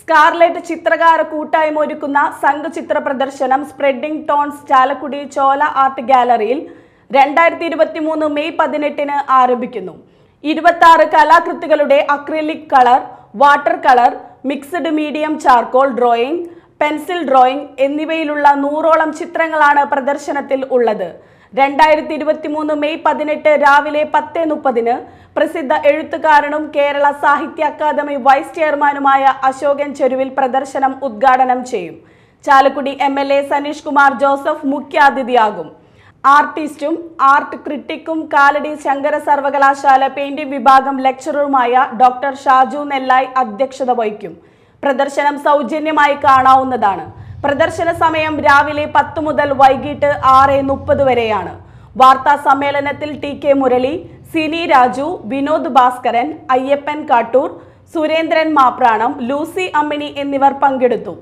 scarlet ചിത്രകാര കൂട്ടായ്മ ഒരുക്കുന്ന സംഘചിത്ര പ്രദർശനം spreading tones Chalakudy Chola art ഗാലറിയിൽ രണ്ടായിരത്തി ഇരുപത്തി മൂന്ന് മെയ് പതിനെട്ടിന് ആരംഭിക്കുന്നു ഇരുപത്തി ആറ് കലാകൃതികളുടെ acrylic colour water colour mixed medium charcoal drawing pencil drawing എന്നിവയിലുള്ള നൂറോളം ചിത്രങ്ങളാണ് പ്രദർശനത്തിൽ ഉള്ളത് രണ്ടായിരത്തി ഇരുപത്തി മൂന്ന് മെയ് പതിനെട്ട് രാവിലെ പത്ത് മുപ്പതിന് പ്രസിദ്ധ എഴുത്തുകാരനും കേരള സാഹിത്യ അക്കാദമി വൈസ് ചെയർമാനുമായ അശോകൻ ചെരുവിൽ പ്രദർശനം ഉദ്ഘാടനം ചെയ്യും Chalakudy M L A Saneesh Kumar Joseph മുഖ്യാതിഥിയാകും ആർട്ടിസ്റ്റും ആർട്ട് ക്രിട്ടിക്കും കാലടി ശങ്കര സർവകലാശാല പെയിന്റിംഗ് വിഭാഗം ലെക്ചററുമായ ഡോക്ടർ ഷാജു നെല്ലായ് അധ്യക്ഷത വഹിക്കും പ്രദർശനം സൗജന്യമായി കാണാവുന്നതാണ് പ്രദർശന സമയം രാവിലെ പത്ത് മുതൽ വൈകിട്ട് ആറ് മുപ്പത് വരെയാണ് വാർത്താ സമ്മേളനത്തിൽ ടി കെ മുരളി സിനി രാജു വിനോദ് ഭാസ്കരൻ അയ്യപ്പൻ കാട്ടൂർ സുരേന്ദ്രൻ മാപ്രാണം ലൂസി അമ്മിണി എന്നിവർ പങ്കെടുത്തു